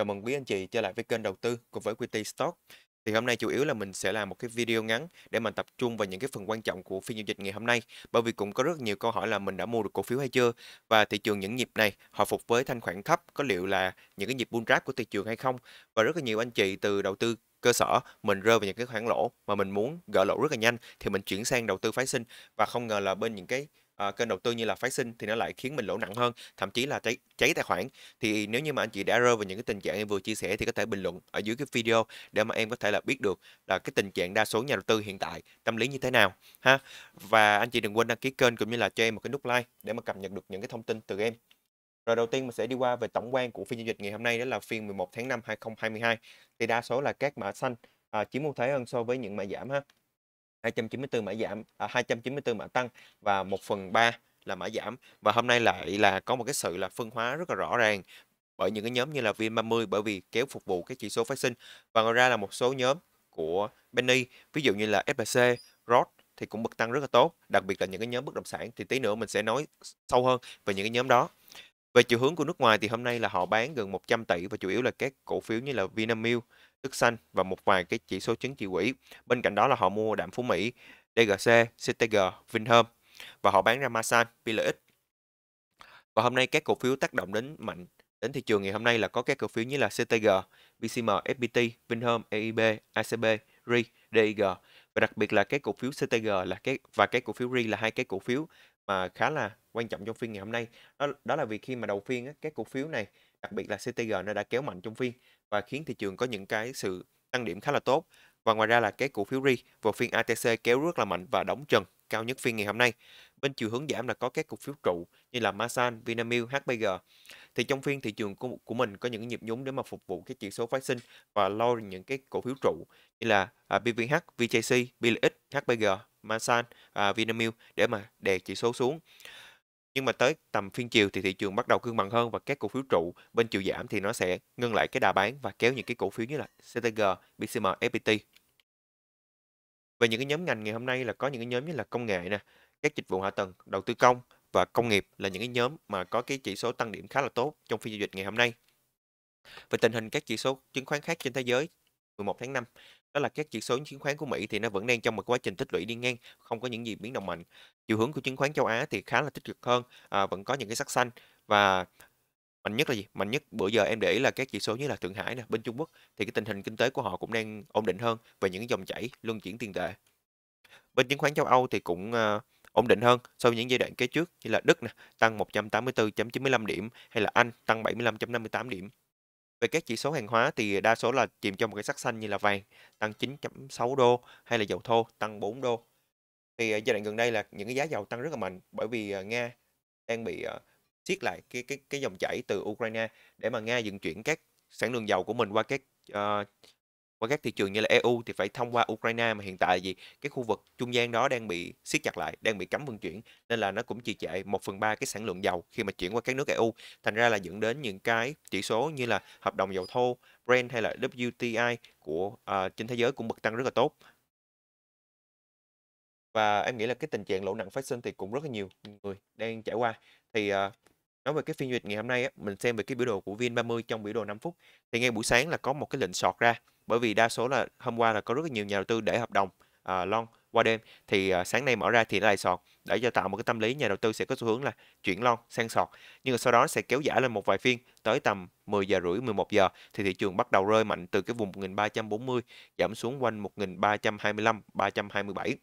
Chào mừng quý anh chị trở lại với kênh đầu tư cùng với QT Stock. Thì hôm nay chủ yếu là mình sẽ làm một cái video ngắn để mình tập trung vào những cái phần quan trọng của phiên giao dịch ngày hôm nay. Bởi vì cũng có rất nhiều câu hỏi là mình đã mua được cổ phiếu hay chưa và thị trường những nhịp này hồi phục với thanh khoản thấp có liệu là những cái nhịp bull trap của thị trường hay không. Và rất là nhiều anh chị từ đầu tư cơ sở mình rơi vào những cái khoản lỗ mà mình muốn gỡ lỗ rất là nhanh thì mình chuyển sang đầu tư phái sinh và không ngờ là bên những cái uh, kênh đầu tư như là phái sinh thì nó lại khiến mình lỗ nặng hơn thậm chí là cháy cháy tài khoản thì nếu như mà anh chị đã rơi vào những cái tình trạng em vừa chia sẻ thì có thể bình luận ở dưới cái video để mà em có thể là biết được là cái tình trạng đa số nhà đầu tư hiện tại tâm lý như thế nào ha và anh chị đừng quên đăng ký kênh cũng như là cho em một cái nút like để mà cập nhật được những cái thông tin từ em rồi đầu tiên mình sẽ đi qua về tổng quan của phiên giao dịch ngày hôm nay đó là phiên 11 tháng 5 2022 thì đa số là các mã xanh à, chiếm ưu thế hơn so với những mã giảm ha 294 mã giảm à, 294 mã tăng và 1 phần 3 là mã giảm và hôm nay lại là có một cái sự là phân hóa rất là rõ ràng bởi những cái nhóm như là VN30 bởi vì kéo phục vụ cái chỉ số phát sinh và ngoài ra là một số nhóm của Benny ví dụ như là FPC, ROT thì cũng bật tăng rất là tốt đặc biệt là những cái nhóm bất động sản thì tí nữa mình sẽ nói sâu hơn về những cái nhóm đó về chiều hướng của nước ngoài thì hôm nay là họ bán gần 100 tỷ và chủ yếu là các cổ phiếu như là Vinamilk, tức xanh và một vài cái chỉ số chứng chỉ quỹ. Bên cạnh đó là họ mua đạm Phú Mỹ, DGC, CTG, Vinhome và họ bán ra Masan, PLX. Và hôm nay các cổ phiếu tác động đến mạnh đến thị trường ngày hôm nay là có các cổ phiếu như là CTG, BCM, FPT, Vinhome, EIB, ACB, RI, DIG và đặc biệt là cái cổ phiếu CTG là cái và cái cổ phiếu RI là hai cái cổ phiếu mà khá là quan trọng trong phiên ngày hôm nay. Đó, đó là vì khi mà đầu phiên các cổ phiếu này đặc biệt là CTG nó đã kéo mạnh trong phiên và khiến thị trường có những cái sự tăng điểm khá là tốt. Và ngoài ra là cái cổ phiếu RI vào phiên ATC kéo rất là mạnh và đóng trần cao nhất phiên ngày hôm nay. Bên chiều hướng giảm là có các cổ phiếu trụ như là Masan, Vinamilk, HBG. Thì trong phiên thị trường của, của mình có những nhịp nhúng để mà phục vụ cái chỉ số phát sinh và lo những cái cổ phiếu trụ như là à, BVH, VJC, BLX, HBG, Masan, à, Vinamilk để mà đè chỉ số xuống nhưng mà tới tầm phiên chiều thì thị trường bắt đầu cân bằng hơn và các cổ phiếu trụ bên chiều giảm thì nó sẽ ngưng lại cái đà bán và kéo những cái cổ phiếu như là CTG, BCM, FPT. Về những cái nhóm ngành ngày hôm nay là có những cái nhóm như là công nghệ nè, các dịch vụ hạ tầng, đầu tư công và công nghiệp là những cái nhóm mà có cái chỉ số tăng điểm khá là tốt trong phiên giao dịch ngày hôm nay. Về tình hình các chỉ số chứng khoán khác trên thế giới 11 tháng 5 đó là các chỉ số chứng khoán của Mỹ thì nó vẫn đang trong một quá trình tích lũy đi ngang, không có những gì biến động mạnh. Chiều hướng của chứng khoán châu Á thì khá là tích cực hơn, à, vẫn có những cái sắc xanh và mạnh nhất là gì? Mạnh nhất bữa giờ em để ý là các chỉ số như là Thượng Hải nè, bên Trung Quốc thì cái tình hình kinh tế của họ cũng đang ổn định hơn và những dòng chảy luân chuyển tiền tệ. Bên chứng khoán châu Âu thì cũng à, ổn định hơn so với những giai đoạn kế trước như là Đức nè, tăng 184.95 điểm hay là Anh tăng 75.58 điểm. Về các chỉ số hàng hóa thì đa số là chìm trong một cái sắc xanh như là vàng tăng 9.6 đô hay là dầu thô tăng 4 đô. Thì ờ, giai đoạn gần đây là những cái giá dầu tăng rất là mạnh bởi vì ờ, Nga đang bị ờ, siết lại cái cái cái dòng chảy từ Ukraine để mà Nga dừng chuyển các sản lượng dầu của mình qua các uh, qua các thị trường như là EU thì phải thông qua Ukraine mà hiện tại gì cái khu vực trung gian đó đang bị siết chặt lại, đang bị cấm vận chuyển nên là nó cũng trì trệ 1 phần 3 cái sản lượng dầu khi mà chuyển qua các nước EU. Thành ra là dẫn đến những cái chỉ số như là hợp đồng dầu thô, Brent hay là WTI của uh, trên thế giới cũng bật tăng rất là tốt. Và em nghĩ là cái tình trạng lỗ nặng phát sinh thì cũng rất là nhiều người đang trải qua. Thì uh, nói về cái phiên giao dịch ngày hôm nay á, mình xem về cái biểu đồ của VN30 trong biểu đồ 5 phút thì ngay buổi sáng là có một cái lệnh sọt ra bởi vì đa số là hôm qua là có rất là nhiều nhà đầu tư để hợp đồng uh, long qua đêm thì uh, sáng nay mở ra thì lại sọt để cho tạo một cái tâm lý nhà đầu tư sẽ có xu hướng là chuyển long sang sọt nhưng mà sau đó sẽ kéo dài lên một vài phiên tới tầm 10 giờ rưỡi 11 giờ thì thị trường bắt đầu rơi mạnh từ cái vùng 1340 giảm xuống quanh 1325 327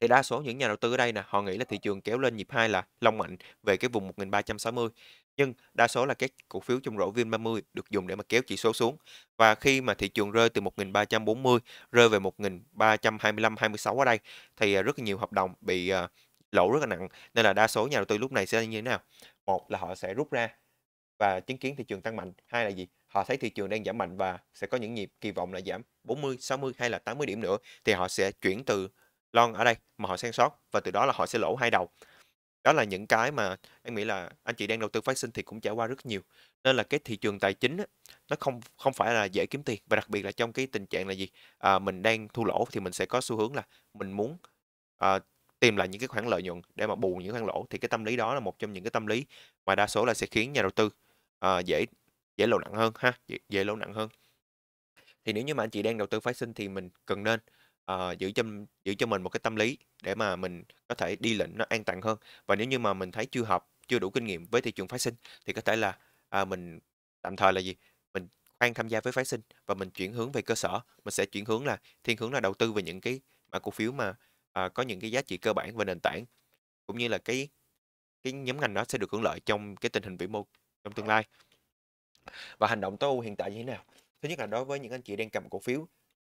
thì đa số những nhà đầu tư ở đây nè họ nghĩ là thị trường kéo lên nhịp hai là long mạnh về cái vùng 1360 nhưng đa số là các cổ phiếu trong rổ VN30 được dùng để mà kéo chỉ số xuống và khi mà thị trường rơi từ 1340 rơi về 1325 26 ở đây thì à, rất là nhiều hợp đồng bị à, lỗ rất là nặng nên là đa số nhà đầu tư lúc này sẽ như thế nào một là họ sẽ rút ra và chứng kiến thị trường tăng mạnh hai là gì họ thấy thị trường đang giảm mạnh và sẽ có những nhịp kỳ vọng là giảm 40 60 hay là 80 điểm nữa thì họ sẽ chuyển từ long ở đây mà họ sen sót và từ đó là họ sẽ lỗ hai đầu đó là những cái mà em nghĩ là anh chị đang đầu tư phát sinh thì cũng trải qua rất nhiều nên là cái thị trường tài chính á, nó không không phải là dễ kiếm tiền và đặc biệt là trong cái tình trạng là gì à, mình đang thu lỗ thì mình sẽ có xu hướng là mình muốn à, tìm lại những cái khoản lợi nhuận để mà bù những khoản lỗ thì cái tâm lý đó là một trong những cái tâm lý mà đa số là sẽ khiến nhà đầu tư à, dễ dễ lỗ nặng hơn ha dễ, dễ lỗ nặng hơn thì nếu như mà anh chị đang đầu tư phái sinh thì mình cần nên ờ, giữ cho giữ cho mình một cái tâm lý để mà mình có thể đi lệnh nó an toàn hơn và nếu như mà mình thấy chưa hợp chưa đủ kinh nghiệm với thị trường phái sinh thì có thể là à, mình tạm thời là gì mình khoan tham gia với phái sinh và mình chuyển hướng về cơ sở mình sẽ chuyển hướng là thiên hướng là đầu tư về những cái mà cổ phiếu mà à, có những cái giá trị cơ bản và nền tảng cũng như là cái cái nhóm ngành đó sẽ được hưởng lợi trong cái tình hình vĩ mô trong tương lai và hành động tối ưu hiện tại như thế nào thứ nhất là đối với những anh chị đang cầm cổ phiếu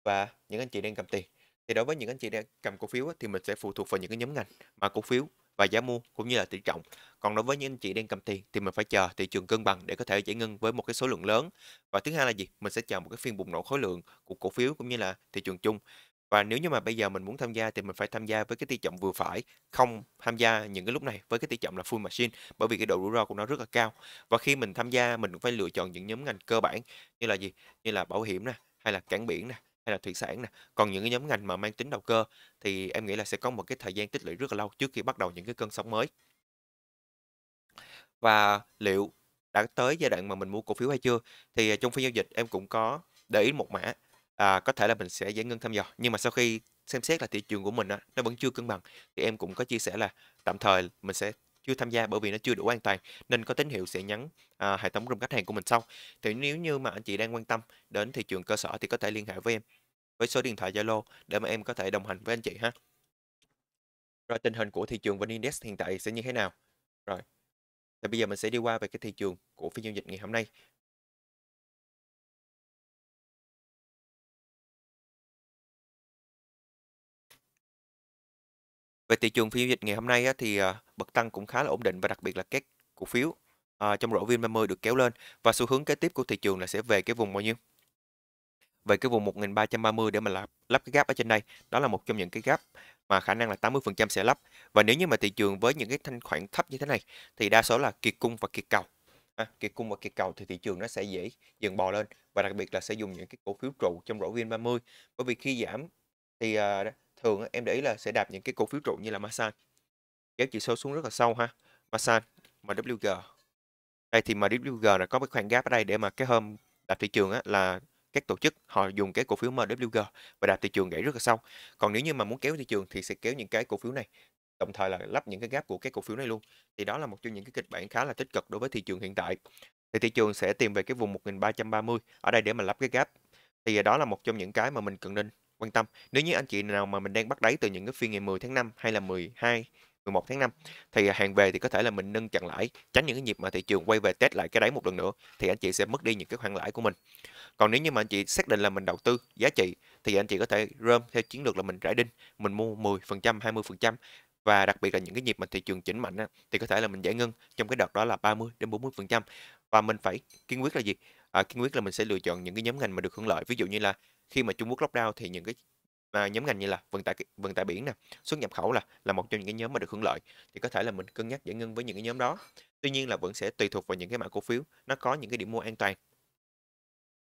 và những anh chị đang cầm tiền thì đối với những anh chị đang cầm cổ phiếu thì mình sẽ phụ thuộc vào những cái nhóm ngành mà cổ phiếu và giá mua cũng như là tỷ trọng. Còn đối với những anh chị đang cầm tiền thì mình phải chờ thị trường cân bằng để có thể giải ngân với một cái số lượng lớn. Và thứ hai là gì? Mình sẽ chờ một cái phiên bùng nổ khối lượng của cổ phiếu cũng như là thị trường chung. Và nếu như mà bây giờ mình muốn tham gia thì mình phải tham gia với cái tỷ trọng vừa phải, không tham gia những cái lúc này với cái tỷ trọng là full machine bởi vì cái độ rủi ro của nó rất là cao. Và khi mình tham gia mình cũng phải lựa chọn những nhóm ngành cơ bản như là gì? Như là bảo hiểm nè, hay là cảng biển nè, hay là thủy sản nè. Còn những cái nhóm ngành mà mang tính đầu cơ thì em nghĩ là sẽ có một cái thời gian tích lũy rất là lâu trước khi bắt đầu những cái cơn sóng mới. Và liệu đã tới giai đoạn mà mình mua cổ phiếu hay chưa? Thì à, trong phiên giao dịch em cũng có để ý một mã à, có thể là mình sẽ giải ngân thăm dò nhưng mà sau khi xem xét là thị trường của mình á, nó vẫn chưa cân bằng thì em cũng có chia sẻ là tạm thời mình sẽ chưa tham gia bởi vì nó chưa đủ an toàn nên có tín hiệu sẽ nhắn à, hệ thống room khách hàng của mình sau thì nếu như mà anh chị đang quan tâm đến thị trường cơ sở thì có thể liên hệ với em với số điện thoại Zalo để mà em có thể đồng hành với anh chị ha rồi tình hình của thị trường VN Index hiện tại sẽ như thế nào rồi thì bây giờ mình sẽ đi qua về cái thị trường của phiên giao dịch ngày hôm nay Về thị trường phiên giao dịch ngày hôm nay thì ờ, bật tăng cũng khá là ổn định và đặc biệt là các cổ phiếu ờ, trong rổ VN30 được kéo lên và xu hướng kế tiếp của thị trường là sẽ về cái vùng bao nhiêu? Về cái vùng 1330 để mà lắp, lắp cái gap ở trên đây, đó là một trong những cái gap mà khả năng là 80% sẽ lắp. Và nếu như mà thị trường với những cái thanh khoản thấp như thế này thì đa số là kiệt cung và kiệt cầu. À, kiệt cung và kiệt cầu thì thị trường nó sẽ dễ dần bò lên và đặc biệt là sẽ dùng những cái cổ phiếu trụ trong rổ VN30 bởi vì khi giảm thì à, thường em để ý là sẽ đạp những cái cổ phiếu trụ như là Masan kéo chỉ số xuống rất là sâu ha Masan MWG đây thì MWG là có cái khoảng gap ở đây để mà cái hôm đạp thị trường á, là các tổ chức họ dùng cái cổ phiếu MWG và đạp thị trường gãy rất là sâu còn nếu như mà muốn kéo thị trường thì sẽ kéo những cái cổ phiếu này đồng thời là lắp những cái gap của các cổ phiếu này luôn thì đó là một trong những cái kịch bản khá là tích cực đối với thị trường hiện tại thì thị trường sẽ tìm về cái vùng 1330 ở đây để mà lắp cái gap thì đó là một trong những cái mà mình cần nên quan tâm. Nếu như anh chị nào mà mình đang bắt đáy từ những cái phiên ngày 10 tháng 5 hay là 12 11 tháng 5 thì à, hàng về thì có thể là mình nâng chặn lãi tránh những cái nhịp mà thị trường quay về test lại cái đáy một lần nữa thì anh chị sẽ mất đi những cái khoản lãi của mình còn nếu như mà anh chị xác định là mình đầu tư giá trị thì anh chị có thể rơm theo chiến lược là mình rải đinh mình mua 10% 20% và đặc biệt là những cái nhịp mà thị trường chỉnh mạnh á, thì có thể là mình giải ngân trong cái đợt đó là 30 đến 40% và mình phải kiên quyết là gì à, kiên quyết là mình sẽ lựa chọn những cái nhóm ngành mà được hưởng lợi ví dụ như là khi mà Trung Quốc lockdown thì những cái à, nhóm ngành như là vận tải vận tải biển nè xuất nhập khẩu là là một trong những cái nhóm mà được hưởng lợi thì có thể là mình cân nhắc giải ngân với những cái nhóm đó tuy nhiên là vẫn sẽ tùy thuộc vào những cái mã cổ phiếu nó có những cái điểm mua an toàn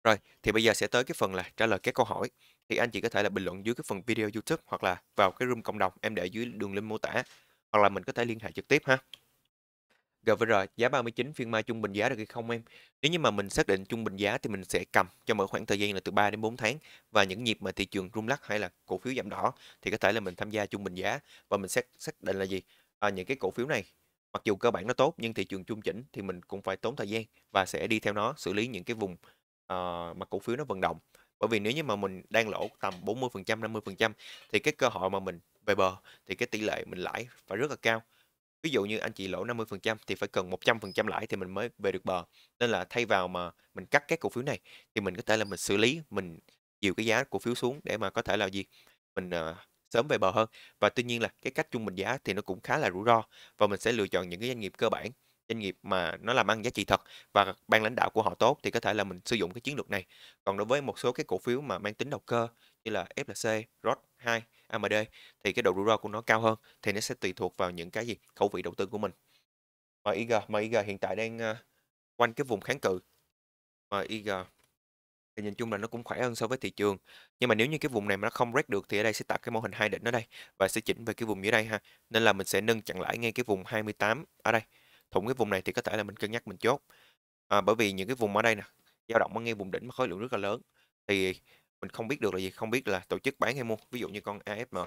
rồi thì bây giờ sẽ tới cái phần là trả lời các câu hỏi thì anh chị có thể là bình luận dưới cái phần video youtube hoặc là vào cái room cộng đồng em để dưới đường link mô tả hoặc là mình có thể liên hệ trực tiếp ha GVR giá 39 phiên mai trung bình giá được hay không em? Nếu như mà mình xác định trung bình giá thì mình sẽ cầm cho một khoảng thời gian là từ 3 đến 4 tháng và những nhịp mà thị trường rung lắc hay là cổ phiếu giảm đỏ thì có thể là mình tham gia trung bình giá và mình xác xác định là gì? À, những cái cổ phiếu này mặc dù cơ bản nó tốt nhưng thị trường trung chỉnh thì mình cũng phải tốn thời gian và sẽ đi theo nó xử lý những cái vùng uh, mà cổ phiếu nó vận động. Bởi vì nếu như mà mình đang lỗ tầm 40%, 50% thì cái cơ hội mà mình về bờ thì cái tỷ lệ mình lãi phải rất là cao ví dụ như anh chị lỗ 50% thì phải cần 100% lãi thì mình mới về được bờ nên là thay vào mà mình cắt các cổ phiếu này thì mình có thể là mình xử lý mình dịu cái giá cổ phiếu xuống để mà có thể là gì mình uh, sớm về bờ hơn và tuy nhiên là cái cách trung bình giá thì nó cũng khá là rủi ro và mình sẽ lựa chọn những cái doanh nghiệp cơ bản doanh nghiệp mà nó làm ăn giá trị thật và ban lãnh đạo của họ tốt thì có thể là mình sử dụng cái chiến lược này còn đối với một số cái cổ phiếu mà mang tính đầu cơ như là FLC, ROT 2, AMD thì cái độ rủi ro của nó cao hơn thì nó sẽ tùy thuộc vào những cái gì khẩu vị đầu tư của mình. Mà IG, mà IG hiện tại đang ờ, quanh cái vùng kháng cự. mà IG thì nhìn chung là nó cũng khỏe hơn so với thị trường. Nhưng mà nếu như cái vùng này mà nó không break được thì ở đây sẽ tạo cái mô hình hai đỉnh ở đây và sẽ chỉnh về cái vùng dưới đây ha. Nên là mình sẽ nâng chặn lại ngay cái vùng 28 ở đây. Thủng cái vùng này thì có thể là mình cân nhắc mình chốt. À, bởi vì những cái vùng ở đây nè, dao động ở ngay vùng đỉnh mà khối lượng rất là lớn thì mình không biết được là gì không biết là tổ chức bán hay mua ví dụ như con AFM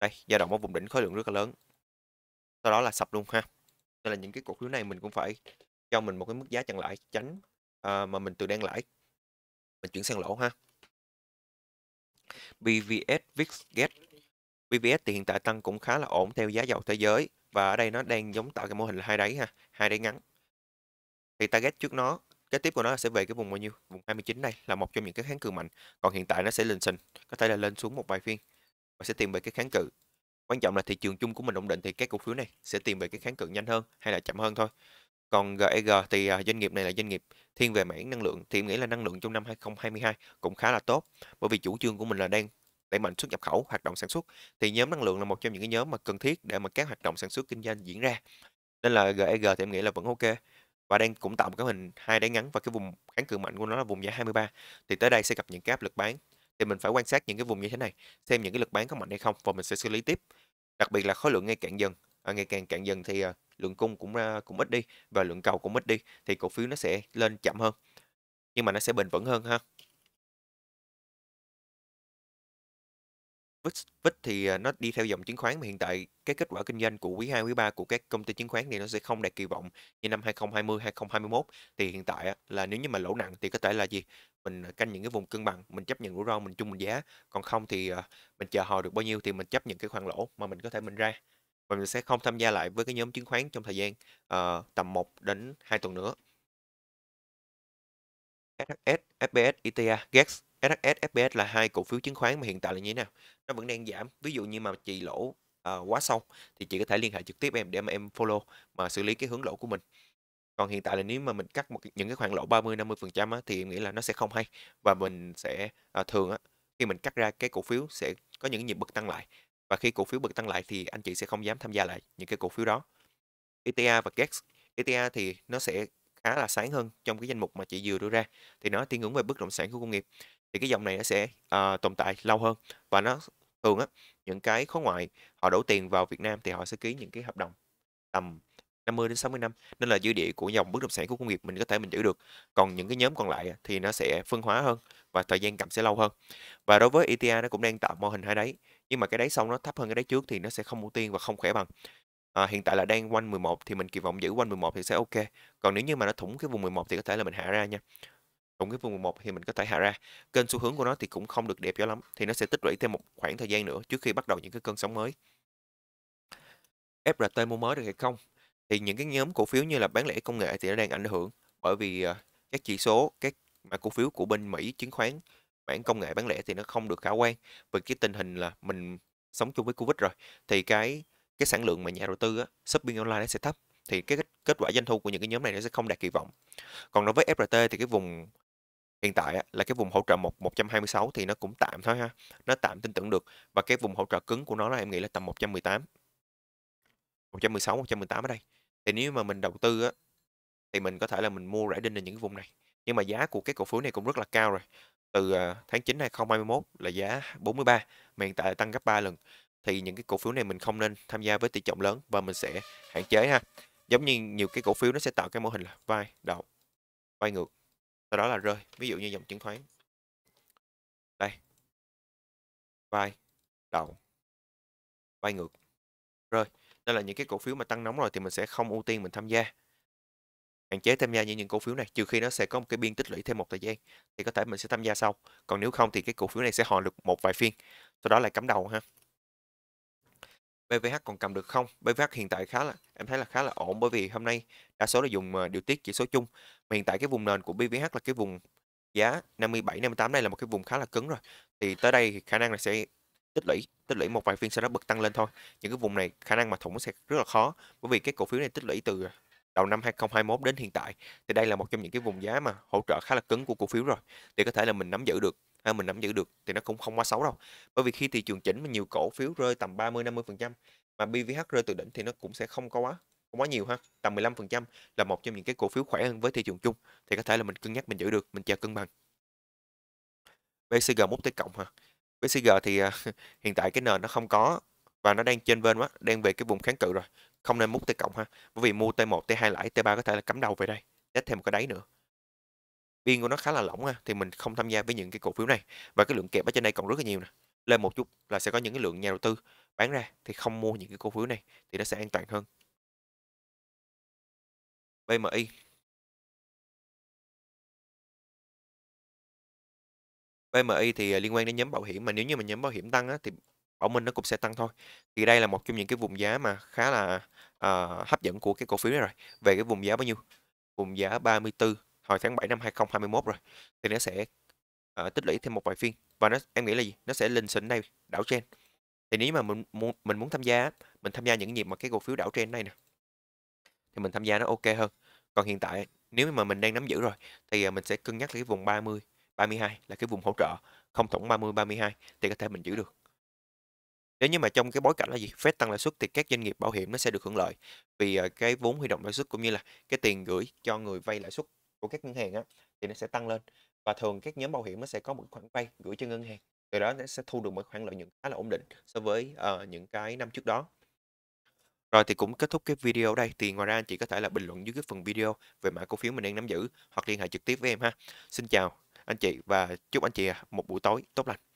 đây dao động ở vùng đỉnh khối lượng rất là lớn sau đó là sập luôn ha nên là những cái cổ phiếu này mình cũng phải cho mình một cái mức giá chặn lại tránh à, mà mình từ đang lãi mình chuyển sang lỗ ha BVS VIX GET BVS thì hiện tại tăng cũng khá là ổn theo giá dầu thế giới và ở đây nó đang giống tạo cái mô hình là hai đáy ha hai đáy ngắn thì target trước nó kế tiếp của nó sẽ về cái vùng bao nhiêu vùng 29 đây là một trong những cái kháng cự mạnh còn hiện tại nó sẽ lên sình có thể là lên xuống một vài phiên và sẽ tìm về cái kháng cự quan trọng là thị trường chung của mình ổn định thì các cổ phiếu này sẽ tìm về cái kháng cự nhanh hơn hay là chậm hơn thôi còn GEG e thì à, doanh nghiệp này là doanh nghiệp thiên về mảng năng lượng thì em nghĩ là năng lượng trong năm 2022 cũng khá là tốt bởi vì chủ trương của mình là đang đẩy mạnh xuất nhập khẩu hoạt động sản xuất thì nhóm năng lượng là một trong những cái nhóm mà cần thiết để mà các hoạt động sản xuất kinh doanh diễn ra nên là GEG e thì em nghĩ là vẫn ok và đang cũng tạo một cái hình hai đáy ngắn và cái vùng kháng cự mạnh của nó là vùng giá 23 thì tới đây sẽ gặp những cái áp lực bán thì mình phải quan sát những cái vùng như thế này xem những cái lực bán có mạnh hay không và mình sẽ xử lý tiếp đặc biệt là khối lượng ngày càng dần à, ngày càng cạn dần thì à, lượng cung cũng à, cũng ít đi và lượng cầu cũng ít đi thì cổ phiếu nó sẽ lên chậm hơn nhưng mà nó sẽ bền vững hơn ha vít vít thì à, nó đi theo dòng chứng khoán mà hiện tại cái kết quả kinh doanh của quý 2, quý 3 của các công ty chứng khoán thì nó sẽ không đạt kỳ vọng như năm 2020, 2021 thì hiện tại là nếu như mà lỗ nặng thì có thể là gì? Mình à, canh những cái vùng cân bằng, mình chấp nhận rủi ro, mình chung mình giá, còn không thì à, mình chờ hồi được bao nhiêu thì mình chấp nhận cái khoản lỗ mà mình có thể mình ra. Và mình sẽ không tham gia lại với cái nhóm chứng khoán trong thời gian uh, tầm 1 đến 2 tuần nữa. SHS, FBS ETA, GEX SHS, FPS là hai cổ phiếu chứng khoán mà hiện tại là như thế nào? Nó vẫn đang giảm. Ví dụ như mà chị lỗ uh, quá sâu thì chị có thể liên hệ trực tiếp em để mà em follow mà xử lý cái hướng lỗ của mình. Còn hiện tại là nếu mà mình cắt một những cái khoản lỗ 30 50% á, thì em nghĩ là nó sẽ không hay và mình sẽ uh, thường á khi mình cắt ra cái cổ phiếu sẽ có những nhịp bật tăng lại và khi cổ phiếu bật tăng lại thì anh chị sẽ không dám tham gia lại những cái cổ phiếu đó. ETA và GEX, ETA thì nó sẽ khá là sáng hơn trong cái danh mục mà chị vừa đưa ra thì nó tiên hướng về bất động sản của công nghiệp thì cái dòng này nó sẽ uh, tồn tại lâu hơn và nó thường á những cái khối ngoại họ đổ tiền vào Việt Nam thì họ sẽ ký những cái hợp đồng tầm 50 đến 60 năm nên là dư địa của dòng bất động sản của công nghiệp mình có thể mình giữ được còn những cái nhóm còn lại thì nó sẽ phân hóa hơn và thời gian cầm sẽ lâu hơn và đối với ETA nó cũng đang tạo mô hình hai đáy nhưng mà cái đáy xong nó thấp hơn cái đáy trước thì nó sẽ không ưu tiên và không khỏe bằng à, hiện tại là đang quanh 11 thì mình kỳ vọng giữ quanh 11 thì sẽ ok còn nếu như mà nó thủng cái vùng 11 thì có thể là mình hạ ra nha còn cái vùng 11 thì mình có thể hạ ra kênh xu hướng của nó thì cũng không được đẹp cho lắm thì nó sẽ tích lũy thêm một khoảng thời gian nữa trước khi bắt đầu những cái cơn sóng mới FRT mua mới được hay không thì những cái nhóm cổ phiếu như là bán lẻ công nghệ thì nó đang ảnh hưởng bởi vì ờ, các chỉ số các mã cổ phiếu của bên Mỹ chứng khoán bản công nghệ bán lẻ thì nó không được khả quan về cái tình hình là mình sống chung với Covid rồi thì cái cái sản lượng mà nhà đầu tư á, shopping online nó sẽ thấp thì cái kết quả doanh thu của những cái nhóm này nó sẽ không đạt kỳ vọng. Còn đối với FRT thì cái vùng hiện tại là cái vùng hỗ trợ 1 126 thì nó cũng tạm thôi ha. Nó tạm tin tưởng được và cái vùng hỗ trợ cứng của nó là em nghĩ là tầm 118. 116 118 ở đây. Thì nếu mà mình đầu tư á thì mình có thể là mình mua rải đinh ở những cái vùng này. Nhưng mà giá của cái cổ phiếu này cũng rất là cao rồi. Từ à, tháng 9 2021 là giá 43 mà hiện tại tăng gấp 3 lần thì những cái cổ phiếu này mình không nên tham gia với tỷ trọng lớn và mình sẽ hạn chế ha giống như nhiều cái cổ phiếu nó sẽ tạo cái mô hình là vai đầu vai ngược sau đó là rơi ví dụ như dòng chứng khoán đây vai đầu vai ngược rơi đây là những cái cổ phiếu mà tăng nóng rồi thì mình sẽ không ưu tiên mình tham gia hạn chế tham gia như những cổ phiếu này trừ khi nó sẽ có một cái biên tích lũy thêm một thời gian thì có thể mình sẽ tham gia sau còn nếu không thì cái cổ phiếu này sẽ hồi được một vài phiên sau đó lại cắm đầu ha BVH còn cầm được không? BVH hiện tại khá là em thấy là khá là ổn bởi vì hôm nay đa số là dùng ờ, điều tiết chỉ số chung. Mà hiện tại cái vùng nền của BVH là cái vùng giá 57 58 đây là một cái vùng khá là cứng rồi. Thì tới đây khả năng là sẽ tích lũy, tích lũy một vài phiên sau đó bật tăng lên thôi. Những cái vùng này khả năng mà thủng sẽ rất là khó bởi vì cái cổ phiếu này tích lũy từ đầu năm 2021 đến hiện tại thì đây là một trong những cái vùng giá mà hỗ trợ khá là cứng của cổ phiếu rồi thì có thể là mình nắm giữ được à, mình nắm giữ được thì nó cũng không quá xấu đâu bởi vì khi thị trường chỉnh mà nhiều cổ phiếu rơi tầm 30 50 phần trăm mà BVH rơi từ đỉnh thì nó cũng sẽ không có quá không quá nhiều ha tầm 15 phần trăm là một trong những cái cổ phiếu khỏe hơn với thị trường chung thì có thể là mình cân nhắc mình giữ được mình chờ cân bằng BCG mút tới cộng ha BCG thì uh, hiện tại cái nền nó không có và nó đang trên bên quá đang về cái vùng kháng cự rồi không nên mút tới cộng ha bởi vì mua T1 T2 lại T3 có thể là cắm đầu về đây chết thêm một cái đáy nữa biên của nó khá là lỏng ha thì mình không tham gia với những cái cổ phiếu này và cái lượng kẹp ở trên đây còn rất là nhiều nè lên một chút là sẽ có những cái lượng nhà đầu tư bán ra thì không mua những cái cổ phiếu này thì nó sẽ an toàn hơn BMI BMI thì à, liên quan đến nhóm bảo hiểm mà nếu như mà nhóm bảo hiểm tăng á, thì bảo minh nó cũng sẽ tăng thôi thì đây là một trong những cái vùng giá mà khá là uh, hấp dẫn của cái cổ phiếu này rồi về cái vùng giá bao nhiêu vùng giá 34 hồi tháng 7 năm 2021 rồi thì nó sẽ uh, tích lũy thêm một vài phiên và nó em nghĩ là gì nó sẽ lên sỉnh đây đảo trên thì nếu mà mình muốn mình muốn tham gia mình tham gia những nhịp mà cái cổ phiếu đảo trên này nè thì mình tham gia nó ok hơn còn hiện tại nếu mà mình đang nắm giữ rồi thì ờ, mình sẽ cân nhắc cái vùng 30 32 là cái vùng hỗ trợ không thủng 30 32 thì có thể mình giữ được nếu như mà trong cái bối cảnh là gì phép tăng lãi suất thì các doanh nghiệp bảo hiểm nó sẽ được hưởng lợi vì ờ, cái vốn huy động lãi suất cũng như là cái tiền gửi cho người vay lãi suất của các ngân hàng á, thì nó sẽ tăng lên và thường các nhóm bảo hiểm nó sẽ có một khoản vay gửi cho ngân hàng từ đó nó sẽ thu được một khoản lợi nhuận khá là ổn định so với uh, những cái năm trước đó rồi thì cũng kết thúc cái video ở đây thì ngoài ra anh chị có thể là bình luận dưới cái phần video về mã cổ phiếu mình đang nắm giữ hoặc liên hệ trực tiếp với em ha xin chào anh chị và chúc anh chị một buổi tối tốt lành